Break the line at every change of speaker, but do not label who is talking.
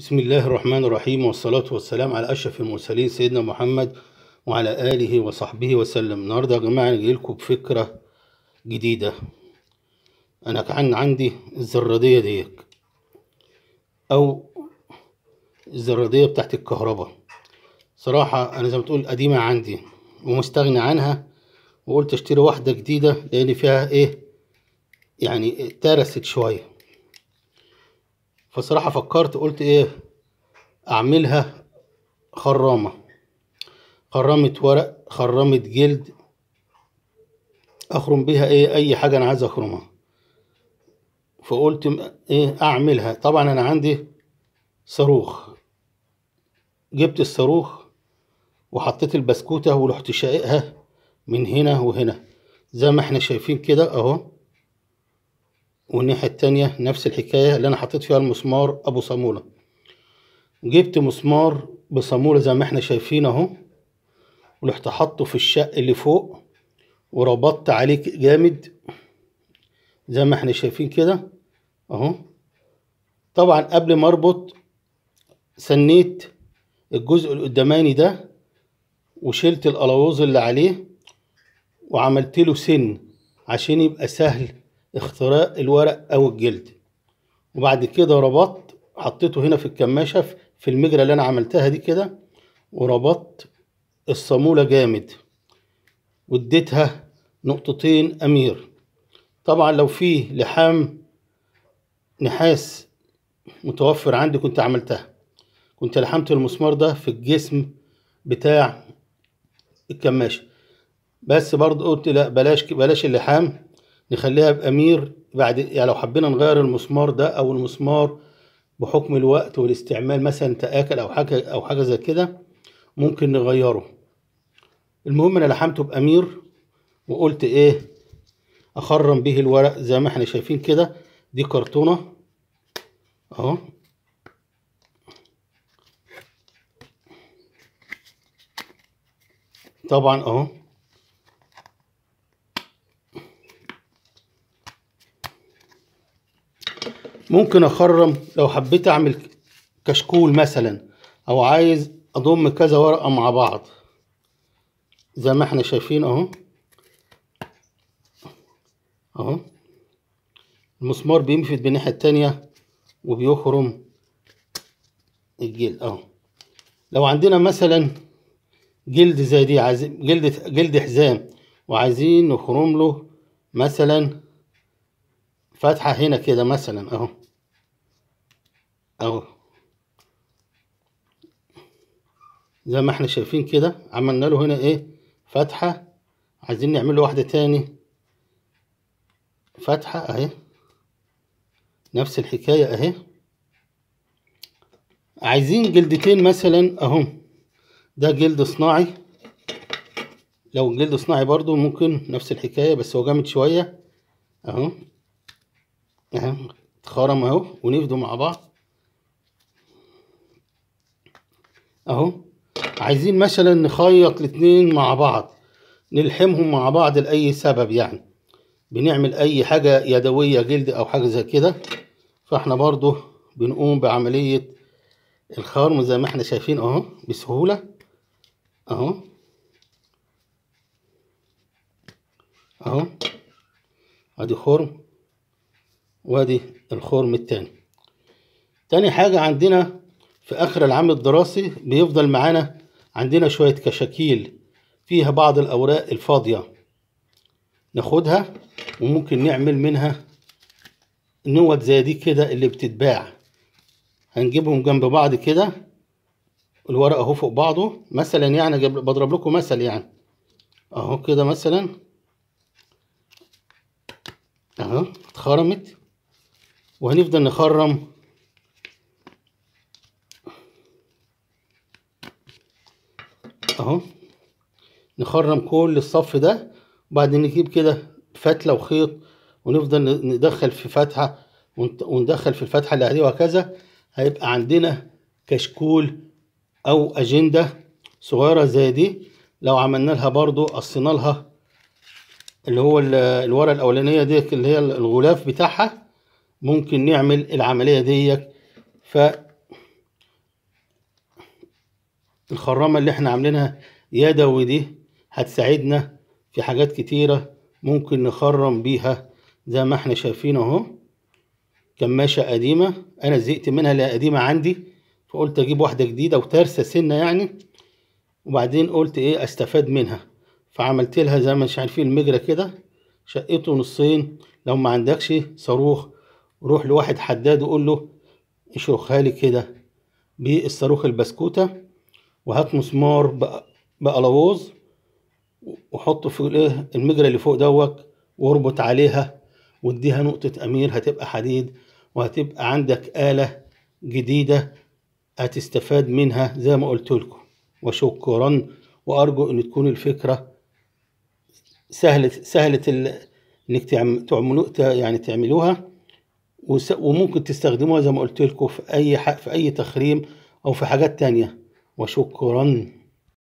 بسم الله الرحمن الرحيم والصلاة والسلام على أشرف المرسلين سيدنا محمد وعلى آله وصحبه وسلم النهاردة يا جماعة أجي لكم بفكرة جديدة أنا كان عندي الزرادية ديك أو الزرادية بتاعت الكهرباء صراحة أنا زي ما تقول قديمة عندي ومستغني عنها وقلت اشتري واحدة جديدة لأن فيها إيه يعني اترست شوية فصراحة فكرت قلت ايه اعملها خرامة خرامة ورق خرامة جلد اخرم بيها ايه اي حاجة انا عايز اخرمها فقلت ايه اعملها طبعا انا عندي صاروخ جبت الصاروخ وحطيت البسكوتة ورحت شائقها من هنا وهنا زي ما احنا شايفين كده اهو والناحية التانية نفس الحكاية اللي أنا حطيت فيها المسمار أبو صامولة جبت مسمار بصامولة زي ما احنا شايفين اهو ورحت حاطه في الشق اللي فوق وربطت عليه جامد زي ما احنا شايفين كده اهو طبعا قبل ما اربط سنيت الجزء القداماني ده وشلت الألاوز اللي عليه وعملت له سن عشان يبقى سهل اختراق الورق او الجلد وبعد كده ربطت حطيته هنا في الكماشة في المجرة اللي انا عملتها دي كده وربطت الصامولة جامد واديتها نقطتين امير طبعا لو في لحام نحاس متوفر عندي كنت عملتها كنت لحمت المسمار ده في الجسم بتاع الكماشة بس برضه قلت لا بلاش بلاش اللحام نخليها بأمير بعد يعني لو حبينا نغير المسمار ده أو المسمار بحكم الوقت والاستعمال مثلا تآكل أو حاجة أو حاجة زي كده ممكن نغيره المهم أنا لحمته بأمير وقلت إيه أخرم به الورق زي ما احنا شايفين كده دي كرتونة أهو طبعا أهو ممكن اخرم لو حبيت اعمل كشكول مثلا او عايز اضم كذا ورقة مع بعض زي ما احنا شايفين اهو اهو المسمار بينفد بالناحية التانية وبيخرم الجلد اهو لو عندنا مثلا جلد زي دي جلد جلد حزام وعايزين نخرم له مثلا فتحة هنا كده مثلا اهو اهو زي ما احنا شايفين كده عملنا له هنا ايه فتحة عايزين نعمل له واحدة تاني فتحة اهي نفس الحكاية اهي عايزين جلدتين مثلا اهم ده جلد صناعي لو جلد صناعي برضو ممكن نفس الحكاية بس هو جامد شوية اهو اهو اتخرم اهو ونفضوا مع بعض اهو عايزين مثلا نخيط الاتنين مع بعض نلحمهم مع بعض لأي سبب يعني بنعمل أي حاجة يدوية جلد أو حاجة زي كده فاحنا برضو بنقوم بعملية الخرم زي ما احنا شايفين اهو بسهولة اهو اهو ادي خرم وادي الخرم التاني تاني حاجة عندنا في آخر العام الدراسي بيفضل معانا عندنا شوية كشاكيل فيها بعض الأوراق الفاضية ناخدها وممكن نعمل منها نوت زي دي كده اللي بتتباع هنجيبهم جنب بعض كده الورق اهو فوق بعضه مثلا يعني بضرب لكم مثل يعني اهو كده مثلا اهو اتخرمت وهنفضل نخرم اهو نخرم كل الصف ده وبعدين نجيب كده فتله وخيط ونفضل ندخل في فتحه وندخل في الفتحه اللي عليه وهكذا هيبقى عندنا كشكول او اجنده صغيره زي دي لو عملنا لها برضو قصينا لها اللي هو الورقه الاولانيه دي اللي هي الغلاف بتاعها ممكن نعمل العمليه ديت ف الخرامة اللي احنا عاملينها يدوي دي هتساعدنا في حاجات كتيرة ممكن نخرم بيها زي ما احنا شايفين اهو كماشة قديمة انا زهقت منها اللي قديمة عندي فقلت اجيب واحدة جديدة وترسة سنة يعني وبعدين قلت ايه استفاد منها فعملت لها زي ما مش عارفين المجرى كده شقته نصين لو ما عندكش صاروخ روح لواحد حداد وقول له اشرخها لي كده بالصاروخ البسكوته وهات مسمار بقلاووز وحطه في الايه المجرى اللي فوق دوت واربط عليها واديها نقطة امير هتبقى حديد وهتبقى عندك آلة جديدة هتستفاد منها زي ما قلت لكم وشكرا وارجو ان تكون الفكرة سهلة سهلة ال... انك تعملوا يعني تعملوها وممكن تستخدموها زي ما قلت لكم في اي ح... في اي تخريم او في حاجات تانية وشكرا